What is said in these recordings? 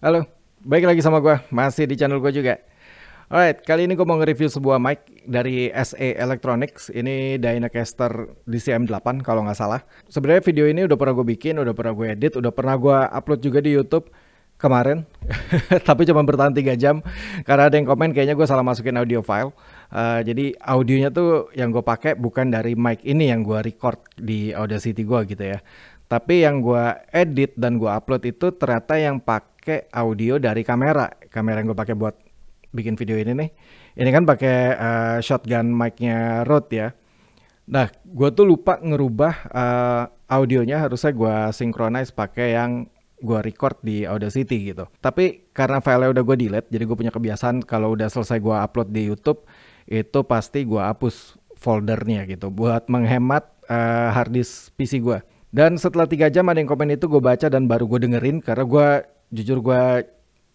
Halo, baik lagi sama gue, masih di channel gue juga. Alright, kali ini gue mau nge-review sebuah mic dari SE Electronics. Ini Dynacaster DCM8 kalau nggak salah. Sebenarnya video ini udah pernah gue bikin, udah pernah gue edit, udah pernah gue upload juga di YouTube kemarin. Tapi cuma bertahan 3 jam karena ada yang komen kayaknya gue salah masukin audio file. Uh, jadi audionya tuh yang gue pakai bukan dari mic ini yang gue record di Audacity gue gitu ya. Tapi yang gue edit dan gue upload itu ternyata yang pakai pakai audio dari kamera kamera yang gue pakai buat bikin video ini nih ini kan pakai uh, shotgun mic-nya Rode ya nah gue tuh lupa ngerubah uh, audionya harusnya gue synchronize pakai yang gue record di Audacity gitu tapi karena filenya udah gue delete jadi gue punya kebiasaan kalau udah selesai gue upload di YouTube itu pasti gue hapus foldernya gitu buat menghemat uh, eh, harddisk PC gue dan setelah tiga jam ada yang komen itu gue baca dan baru gue dengerin karena gue jujur gue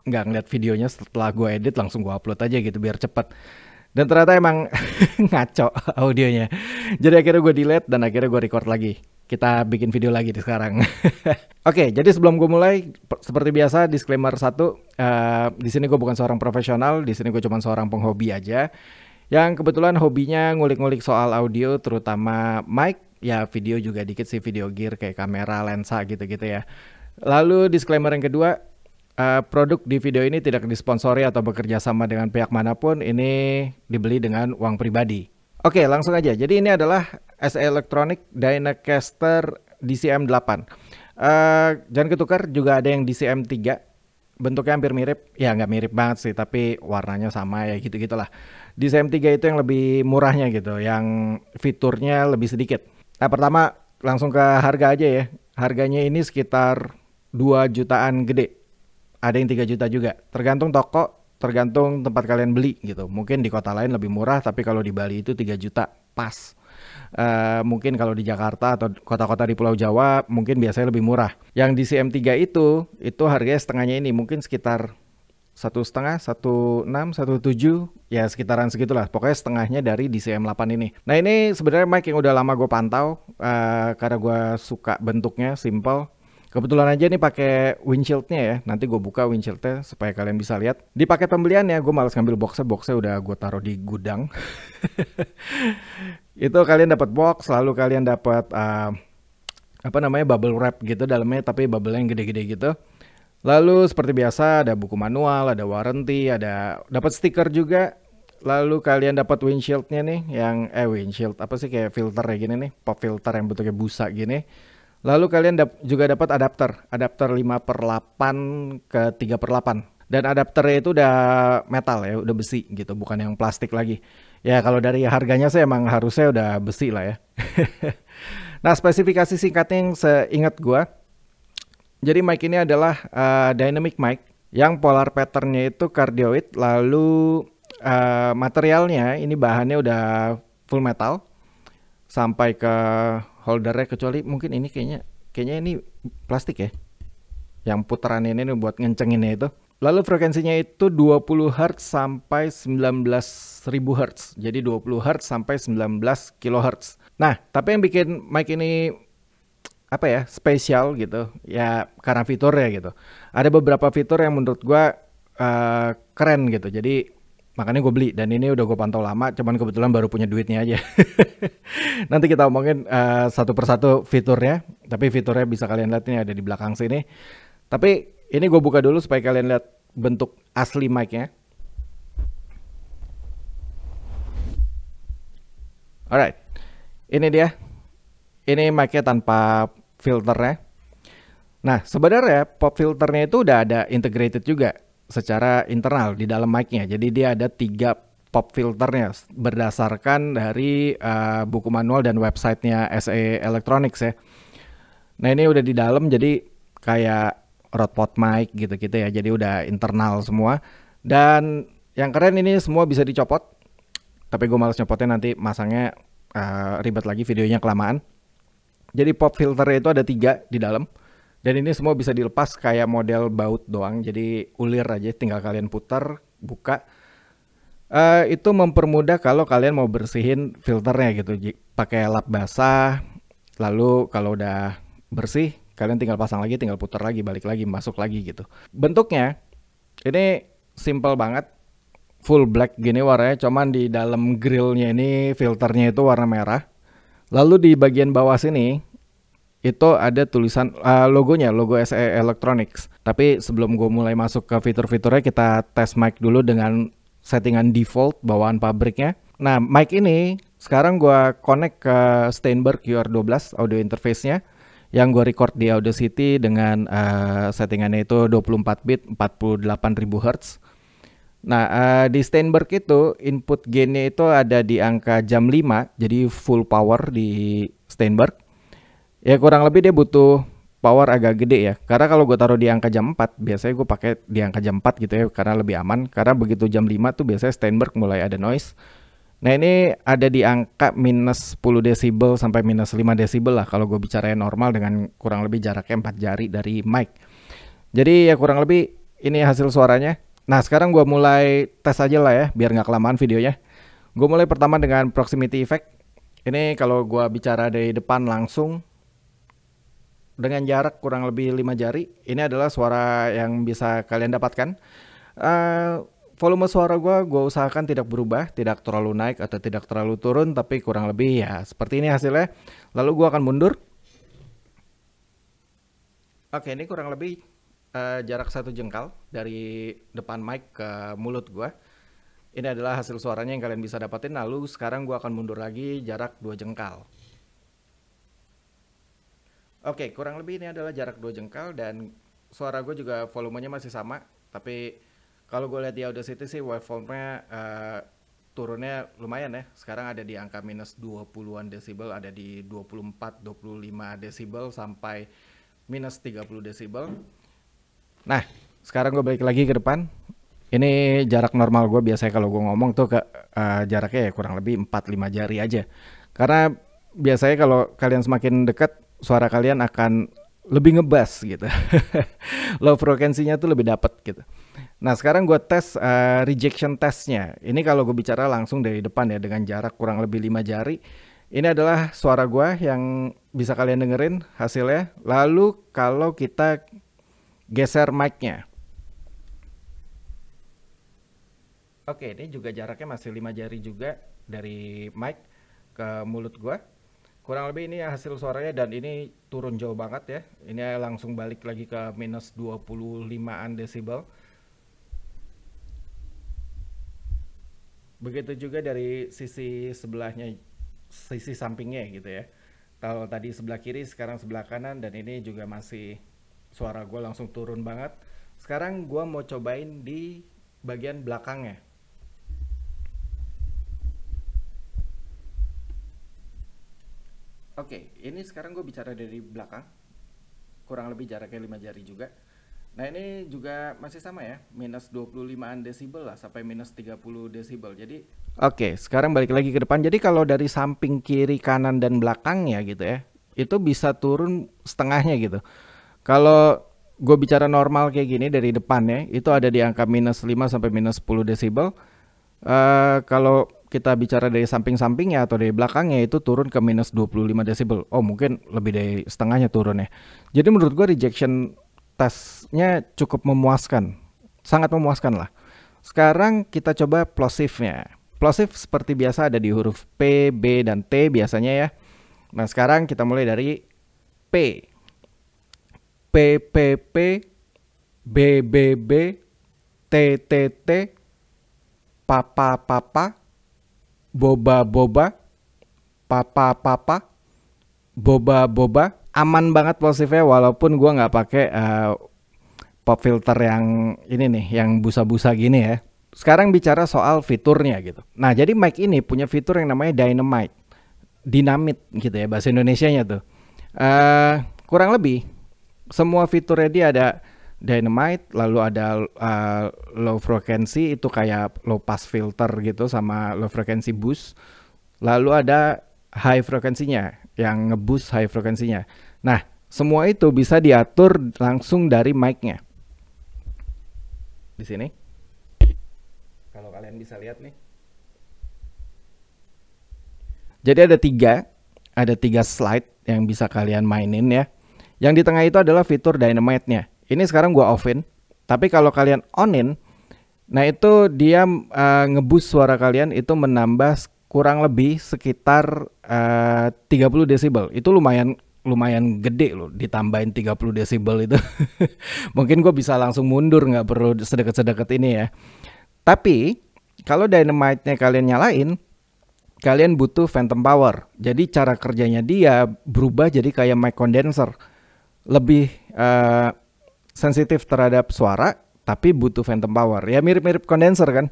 nggak ngeliat videonya setelah gue edit langsung gue upload aja gitu biar cepet dan ternyata emang ngaco audionya jadi akhirnya gue delete dan akhirnya gue record lagi kita bikin video lagi di sekarang. Oke, okay, jadi sebelum gue mulai, seperti biasa disclaimer satu, uh, di sini gue bukan seorang profesional, di sini gue cuma seorang penghobi aja, yang kebetulan hobinya ngulik-ngulik soal audio, terutama mic, ya video juga dikit sih video gear kayak kamera, lensa gitu-gitu ya. Lalu disclaimer yang kedua, uh, produk di video ini tidak disponsori atau bekerja sama dengan pihak manapun. Ini dibeli dengan uang pribadi. Oke, langsung aja. Jadi ini adalah SE Electronic Dynacaster DCM8. Uh, eh, jangan ketukar juga ada yang DCM3 bentuknya hampir mirip ya nggak mirip banget sih tapi warnanya sama ya gitu gitulah DCM 3 itu yang lebih murahnya gitu yang fiturnya lebih sedikit nah pertama langsung ke harga aja ya harganya ini sekitar 2 jutaan gede. Ada yang 3 juta juga. Tergantung toko, tergantung tempat kalian beli gitu. Mungkin di kota lain lebih murah, tapi kalau di Bali itu 3 juta pas. Uh, mungkin kalau di Jakarta atau kota-kota di Pulau Jawa mungkin biasanya lebih murah. Yang di CM3 itu, itu harganya setengahnya ini mungkin sekitar satu setengah, satu enam, satu tujuh, ya sekitaran segitulah. Pokoknya setengahnya dari DCM 8 ini. Nah ini sebenarnya mic yang udah lama gue pantau uh, karena gue suka bentuknya simple Kebetulan aja nih pakai windshieldnya ya. Nanti gue buka windshieldnya supaya kalian bisa lihat. Di paket pembelian ya, gue males ngambil boxnya. Boxnya udah gue taruh di gudang. itu kalian dapat box, lalu kalian dapat uh, eh, apa namanya bubble wrap gitu dalamnya, tapi bubble yang gede-gede gitu. Lalu seperti biasa ada buku manual, ada warranty, ada dapat stiker juga. Lalu kalian dapat windshieldnya nih, yang eh windshield apa sih kayak filter ya gini nih, pop filter yang bentuknya busa gini. Lalu kalian dap juga dapat adapter, adapter 5 per 8 ke 3 per 8. Dan adapternya itu udah metal ya, udah besi gitu, bukan yang plastik lagi. Ya kalau dari harganya saya emang harusnya udah besi lah ya. nah spesifikasi singkatnya yang seingat gue jadi mic ini adalah uh, dynamic mic yang polar patternnya itu cardioid, lalu uh, materialnya ini bahannya udah full metal sampai ke holdernya kecuali mungkin ini kayaknya kayaknya ini plastik ya yang putaran ini nih buat ngencenginnya itu lalu frekuensinya itu 20 Hz sampai 19.000 Hz jadi 20 Hz sampai 19 kHz nah tapi yang bikin mic ini apa ya spesial gitu ya karena fiturnya gitu ada beberapa fitur yang menurut gua uh, keren gitu jadi Makanya gue beli dan ini udah gue pantau lama, cuman kebetulan baru punya duitnya aja. Nanti kita omongin uh, satu persatu fiturnya, tapi fiturnya bisa kalian lihat ini ada di belakang sini. Tapi ini gue buka dulu supaya kalian lihat bentuk asli mic-nya. Alright, ini dia. Ini micnya nya tanpa filternya. Nah, sebenarnya pop filternya itu udah ada integrated juga secara internal di dalam mic-nya. Jadi dia ada tiga pop filternya berdasarkan dari uh, buku manual dan websitenya SE Electronics ya. Nah ini udah di dalam jadi kayak pot mic gitu-gitu ya. Jadi udah internal semua. Dan yang keren ini semua bisa dicopot. Tapi gue males nyopotnya nanti masangnya uh, ribet lagi videonya kelamaan. Jadi pop filternya itu ada tiga di dalam dan ini semua bisa dilepas kayak model baut doang. Jadi ulir aja tinggal kalian putar, buka. Uh, itu mempermudah kalau kalian mau bersihin filternya gitu. Pakai lap basah. Lalu kalau udah bersih, kalian tinggal pasang lagi, tinggal putar lagi, balik lagi, masuk lagi gitu. Bentuknya ini simple banget. Full black gini warnanya, cuman di dalam grillnya ini filternya itu warna merah. Lalu di bagian bawah sini itu ada tulisan uh, logonya logo SE Electronics. Tapi sebelum gue mulai masuk ke fitur-fiturnya kita tes mic dulu dengan settingan default bawaan pabriknya. Nah mic ini sekarang gue connect ke Steinberg qr 12 audio interface-nya yang gue record di Audacity dengan uh, settingannya itu 24 bit 48.000 Hz. Nah, uh, di Steinberg itu input gainnya itu ada di angka jam 5, jadi full power di Steinberg ya kurang lebih dia butuh power agak gede ya karena kalau gue taruh di angka jam 4 biasanya gue pakai di angka jam 4 gitu ya karena lebih aman karena begitu jam 5 tuh biasanya Steinberg mulai ada noise nah ini ada di angka minus 10 desibel sampai minus 5 desibel lah kalau gue bicaranya normal dengan kurang lebih jaraknya 4 jari dari mic jadi ya kurang lebih ini hasil suaranya nah sekarang gue mulai tes aja lah ya biar nggak kelamaan videonya gue mulai pertama dengan proximity effect ini kalau gue bicara dari depan langsung dengan jarak kurang lebih 5 jari. Ini adalah suara yang bisa kalian dapatkan. Uh, volume suara gue, gue usahakan tidak berubah, tidak terlalu naik atau tidak terlalu turun, tapi kurang lebih ya seperti ini hasilnya. Lalu gue akan mundur. Oke, ini kurang lebih uh, jarak satu jengkal dari depan mic ke mulut gue. Ini adalah hasil suaranya yang kalian bisa dapatin. Lalu sekarang gue akan mundur lagi jarak dua jengkal. Oke, okay, kurang lebih ini adalah jarak dua jengkal dan suara gue juga volumenya masih sama, tapi kalau gue lihat di Audacity sih waveformnya uh, turunnya lumayan ya. Sekarang ada di angka minus 20-an desibel, ada di 24, 25 desibel sampai minus 30 desibel. Nah, sekarang gue balik lagi ke depan. Ini jarak normal gue biasanya kalau gue ngomong tuh ke uh, jaraknya ya kurang lebih 4-5 jari aja. Karena biasanya kalau kalian semakin dekat suara kalian akan lebih ngebas gitu. Low frekuensinya tuh lebih dapat gitu. Nah sekarang gue tes uh, rejection testnya. Ini kalau gue bicara langsung dari depan ya dengan jarak kurang lebih 5 jari. Ini adalah suara gue yang bisa kalian dengerin hasilnya. Lalu kalau kita geser mic-nya. Oke ini juga jaraknya masih 5 jari juga dari mic ke mulut gue kurang lebih ini hasil suaranya dan ini turun jauh banget ya ini langsung balik lagi ke minus 25an desibel begitu juga dari sisi sebelahnya sisi sampingnya gitu ya kalau tadi sebelah kiri sekarang sebelah kanan dan ini juga masih suara gue langsung turun banget sekarang gue mau cobain di bagian belakangnya Oke, okay, ini sekarang gue bicara dari belakang, kurang lebih jaraknya 5 jari juga. Nah ini juga masih sama ya, minus 25an desibel lah sampai minus 30 desibel. Jadi Oke, okay, sekarang balik lagi ke depan. Jadi kalau dari samping kiri, kanan, dan belakangnya gitu ya, itu bisa turun setengahnya gitu. Kalau gue bicara normal kayak gini dari depannya, itu ada di angka minus 5 sampai minus 10 desibel. Uh, kalau kita bicara dari samping-sampingnya atau dari belakangnya itu turun ke minus 25 desibel. Oh mungkin lebih dari setengahnya turun ya. Jadi menurut gue rejection testnya cukup memuaskan. Sangat memuaskan lah. Sekarang kita coba plosifnya. Plosif seperti biasa ada di huruf P, B, dan T biasanya ya. Nah sekarang kita mulai dari P. P, P, P, B, B, B, T, T, T, Papa, Papa, boba-boba, papa-papa, boba-boba. Aman banget posisinya, walaupun gua nggak pakai uh, pop filter yang ini nih, yang busa-busa gini ya. Sekarang bicara soal fiturnya gitu. Nah, jadi mic ini punya fitur yang namanya dynamite. Dinamit gitu ya bahasa Indonesia-nya tuh. Uh, kurang lebih semua fiturnya dia ada Dynamite, lalu ada uh, low frequency itu kayak low pass filter gitu sama low frequency boost. Lalu ada high frekuensinya yang ngeboost high frekuensinya. Nah, semua itu bisa diatur langsung dari mic-nya. Di sini. Kalau kalian bisa lihat nih. Jadi ada tiga, ada tiga slide yang bisa kalian mainin ya. Yang di tengah itu adalah fitur dynamite-nya. Ini sekarang gua offin, tapi kalau kalian onin, nah itu dia uh, eh, ngebus suara kalian itu menambah kurang lebih sekitar eh, uh, 30 desibel. Itu lumayan lumayan gede loh ditambahin 30 desibel itu. Mungkin gue bisa langsung mundur nggak perlu sedekat-sedekat ini ya. Tapi kalau dynamite-nya kalian nyalain, kalian butuh phantom power. Jadi cara kerjanya dia berubah jadi kayak mic condenser. Lebih uh, sensitif terhadap suara tapi butuh phantom power. Ya mirip-mirip kondenser kan.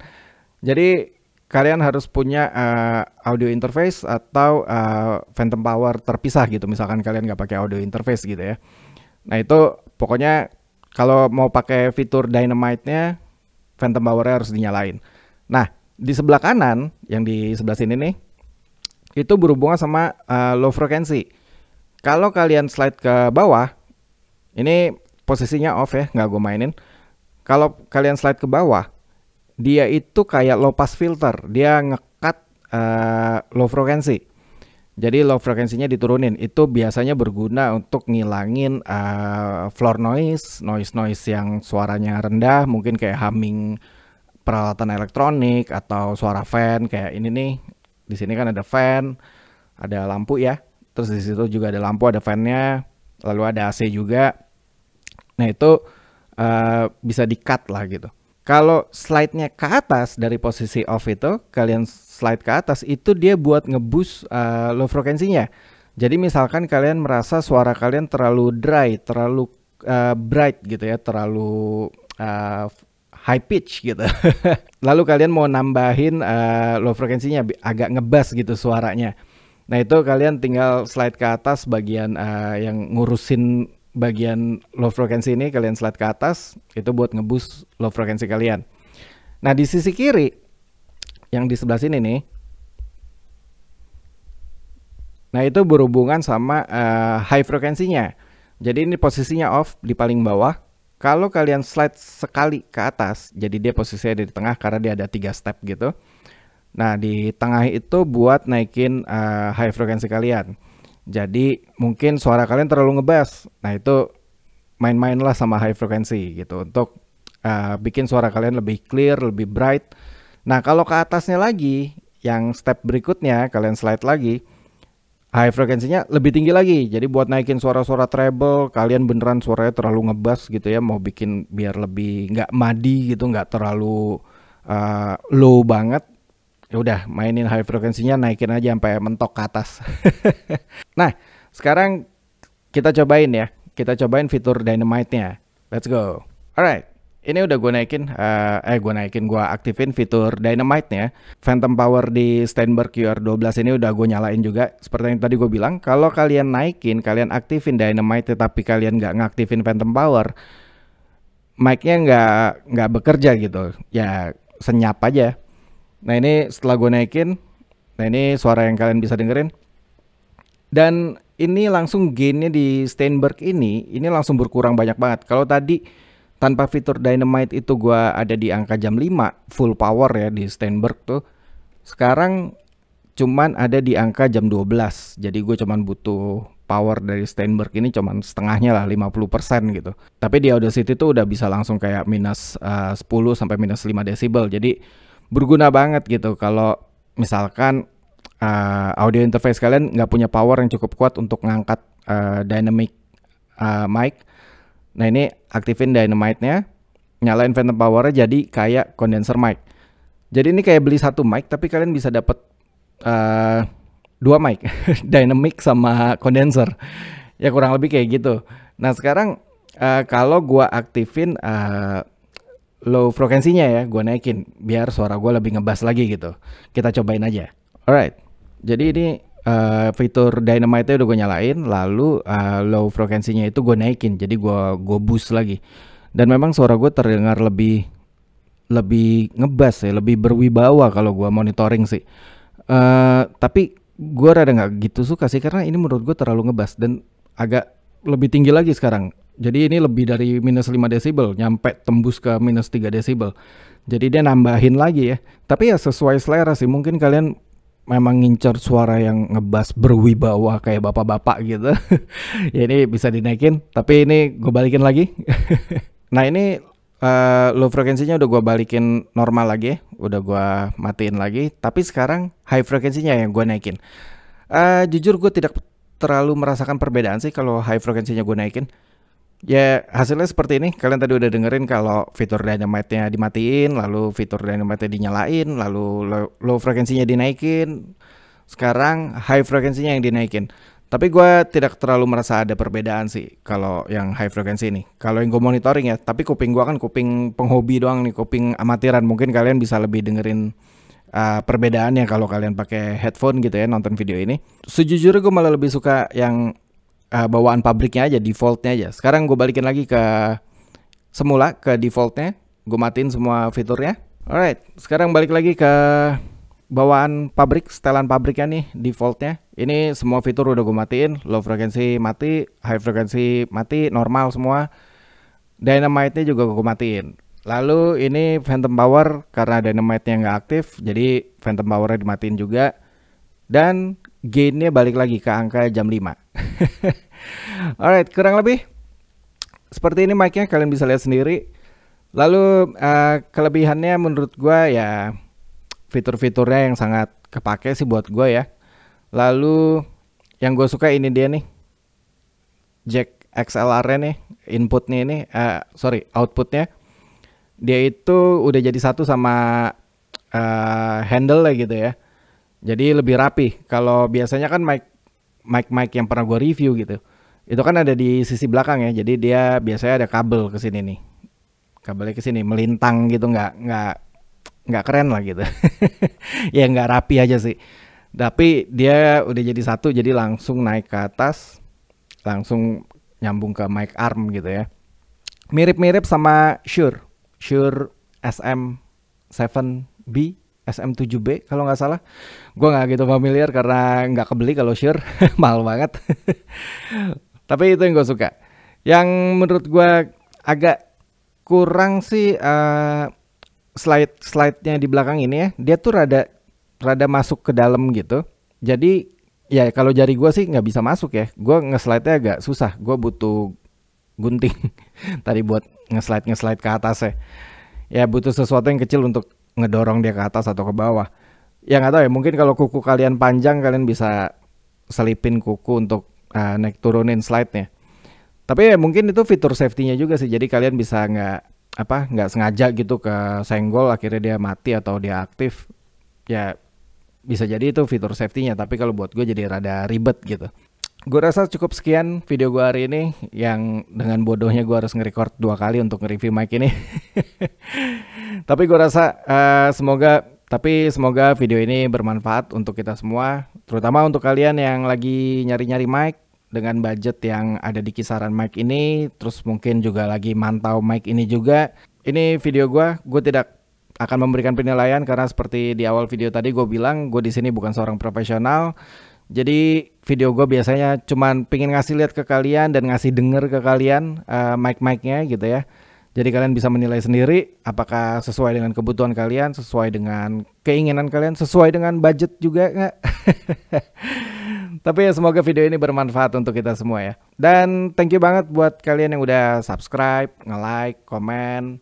Jadi kalian harus punya uh, audio interface atau uh, phantom power terpisah gitu. Misalkan kalian nggak pakai audio interface gitu ya. Nah itu pokoknya kalau mau pakai fitur dynamite-nya phantom power harus dinyalain. Nah di sebelah kanan yang di sebelah sini nih itu berhubungan sama uh, low frequency. Kalau kalian slide ke bawah ini posisinya off ya, nggak gue mainin. Kalau kalian slide ke bawah, dia itu kayak low pass filter, dia ngekat uh, eh, low frequency. Jadi low frekuensinya diturunin. Itu biasanya berguna untuk ngilangin uh, floor noise, noise noise yang suaranya rendah, mungkin kayak humming peralatan elektronik atau suara fan kayak ini nih. Di sini kan ada fan, ada lampu ya. Terus di situ juga ada lampu, ada fannya. Lalu ada AC juga. Nah itu uh, bisa di cut lah gitu. Kalau slide-nya ke atas dari posisi off itu, kalian slide ke atas itu dia buat ngebus uh, eh, low frekuensinya. Jadi misalkan kalian merasa suara kalian terlalu dry, terlalu uh, bright gitu ya, terlalu uh, high pitch gitu. Lalu kalian mau nambahin uh, low frekuensinya agak ngebas gitu suaranya. Nah itu kalian tinggal slide ke atas bagian uh, yang ngurusin bagian low frequency ini kalian slide ke atas itu buat ngebus low frequency kalian. Nah di sisi kiri yang di sebelah sini nih, nah itu berhubungan sama uh, high frekuensinya. Jadi ini posisinya off di paling bawah. Kalau kalian slide sekali ke atas, jadi dia posisinya di tengah karena dia ada tiga step gitu. Nah di tengah itu buat naikin uh, high frekuensi kalian. Jadi mungkin suara kalian terlalu ngebass. Nah itu main-mainlah sama high frequency gitu untuk uh, bikin suara kalian lebih clear, lebih bright. Nah kalau ke atasnya lagi, yang step berikutnya kalian slide lagi, high frekuensinya lebih tinggi lagi. Jadi buat naikin suara-suara treble, kalian beneran suaranya terlalu ngebas gitu ya, mau bikin biar lebih nggak madi gitu, nggak terlalu uh, low banget ya udah mainin high frekuensinya naikin aja sampai mentok ke atas. nah, sekarang kita cobain ya. Kita cobain fitur dynamite-nya. Let's go. Alright. Ini udah gue naikin, uh, eh, eh gue naikin, gue aktifin fitur Dynamite-nya. Phantom Power di Steinberg QR12 ini udah gue nyalain juga. Seperti yang tadi gue bilang, kalau kalian naikin, kalian aktifin Dynamite tapi kalian nggak ngaktifin Phantom Power, mic-nya nggak, nggak bekerja gitu. Ya senyap aja. Nah ini setelah gue naikin, nah ini suara yang kalian bisa dengerin. Dan ini langsung gainnya di Steinberg ini, ini langsung berkurang banyak banget. Kalau tadi tanpa fitur dynamite itu gue ada di angka jam 5 full power ya di Steinberg tuh. Sekarang cuman ada di angka jam 12. Jadi gue cuman butuh power dari Steinberg ini cuman setengahnya lah 50% gitu. Tapi di Audacity tuh udah bisa langsung kayak minus eh, uh, 10 sampai minus 5 desibel. Jadi berguna banget gitu kalau misalkan uh, audio interface kalian nggak punya power yang cukup kuat untuk ngangkat uh, dynamic uh, mic. Nah ini aktifin dynamite-nya, nyalain phantom power jadi kayak condenser mic. Jadi ini kayak beli satu mic tapi kalian bisa dapat uh, dua mic, dynamic sama condenser. Ya kurang lebih kayak gitu. Nah sekarang uh, kalau gua aktifin uh, low frekuensinya ya gue naikin biar suara gue lebih ngebas lagi gitu kita cobain aja alright jadi ini uh, fitur dynamite udah gue nyalain lalu uh, low frekuensinya itu gue naikin jadi gue gue boost lagi dan memang suara gue terdengar lebih lebih ngebas ya lebih berwibawa kalau gue monitoring sih uh, tapi gue rada nggak gitu suka sih karena ini menurut gue terlalu ngebas dan agak lebih tinggi lagi sekarang jadi ini lebih dari minus 5 desibel, nyampe tembus ke minus 3 desibel. Jadi dia nambahin lagi ya. Tapi ya sesuai selera sih, mungkin kalian memang ngincer suara yang ngebas berwibawa kayak bapak-bapak gitu. ya ini bisa dinaikin, tapi ini gue balikin lagi. nah ini uh, low frekuensinya udah gue balikin normal lagi, ya, udah gue matiin lagi. Tapi sekarang high frekuensinya yang gue naikin. Uh, jujur gue tidak terlalu merasakan perbedaan sih kalau high frekuensinya gue naikin. Ya hasilnya seperti ini. Kalian tadi udah dengerin kalau fitur dynamite-nya dimatiin, lalu fitur dynamite-nya dinyalain, lalu low, low frekuensinya dinaikin. Sekarang high frekuensinya yang dinaikin. Tapi gue tidak terlalu merasa ada perbedaan sih kalau yang high frekuensi ini. Kalau yang gue monitoring ya, tapi kuping gue kan kuping penghobi doang nih, kuping amatiran. Mungkin kalian bisa lebih dengerin uh, perbedaannya kalau kalian pakai headphone gitu ya nonton video ini. Sejujurnya gue malah lebih suka yang uh, bawaan pabriknya aja, defaultnya aja. Sekarang gue balikin lagi ke semula ke defaultnya. Gue matiin semua fiturnya. Alright, sekarang balik lagi ke bawaan pabrik, setelan pabriknya nih defaultnya. Ini semua fitur udah gue matiin, low frequency mati, high frequency mati, normal semua. Dynamite-nya juga gue matiin. Lalu ini phantom power karena dynamite-nya nggak aktif, jadi phantom power-nya dimatiin juga. Dan gainnya balik lagi ke angka jam 5 Alright kurang lebih seperti ini mic-nya kalian bisa lihat sendiri Lalu uh, kelebihannya menurut gue ya fitur-fiturnya yang sangat kepake sih buat gue ya Lalu yang gue suka ini dia nih Jack XLR-nya nih inputnya ini uh, sorry outputnya dia itu udah jadi satu sama uh, eh, handle lah gitu ya jadi lebih rapi. Kalau biasanya kan mic mic mic yang pernah gue review gitu, itu kan ada di sisi belakang ya. Jadi dia biasanya ada kabel ke sini nih, kabelnya ke sini melintang gitu, nggak nggak nggak keren lah gitu. ya nggak rapi aja sih. Tapi dia udah jadi satu, jadi langsung naik ke atas, langsung nyambung ke mic arm gitu ya. Mirip-mirip sama Shure, Shure SM7B SM7B kalau nggak salah. Gue nggak gitu familiar karena nggak kebeli kalau sure mahal banget. Tapi itu yang gue suka. Yang menurut gue agak kurang sih uh, slide slide-nya di belakang ini ya. Dia tuh rada rada masuk ke dalam gitu. Jadi ya kalau jari gue sih nggak bisa masuk ya. Gue ngeslide-nya agak susah. Gue butuh gunting tadi buat ngeslide ngeslide ke atas ya. Ya butuh sesuatu yang kecil untuk ngedorong dia ke atas atau ke bawah. Ya nggak tahu ya, mungkin kalau kuku kalian panjang kalian bisa selipin kuku untuk uh, naik turunin slide-nya. Tapi ya mungkin itu fitur safety-nya juga sih. Jadi kalian bisa nggak apa nggak sengaja gitu ke senggol akhirnya dia mati atau dia aktif. Ya bisa jadi itu fitur safety-nya, tapi kalau buat gue jadi rada ribet gitu. Gue rasa cukup sekian video gue hari ini yang dengan bodohnya gue harus nge-record dua kali untuk nge-review mic ini. Tapi gue rasa uh, semoga tapi semoga video ini bermanfaat untuk kita semua, terutama untuk kalian yang lagi nyari-nyari mic dengan budget yang ada di kisaran mic ini, terus mungkin juga lagi mantau mic ini juga. Ini video gue, gue tidak akan memberikan penilaian karena seperti di awal video tadi gue bilang gue di sini bukan seorang profesional. Jadi video gue biasanya cuman pingin ngasih lihat ke kalian dan ngasih denger ke kalian uh, mic-micnya gitu ya. Jadi kalian bisa menilai sendiri apakah sesuai dengan kebutuhan kalian, sesuai dengan keinginan kalian, sesuai dengan budget juga nggak. Tapi ya semoga video ini bermanfaat untuk kita semua ya. Dan thank you banget buat kalian yang udah subscribe, nge-like, komen.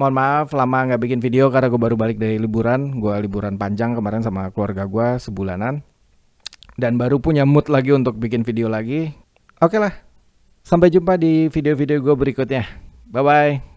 Mohon maaf lama nggak bikin video karena gue baru balik dari liburan. Gue liburan panjang kemarin sama keluarga gue sebulanan. Dan baru punya mood lagi untuk bikin video lagi. Oke okay lah, sampai jumpa di video-video gue berikutnya. Bye bye.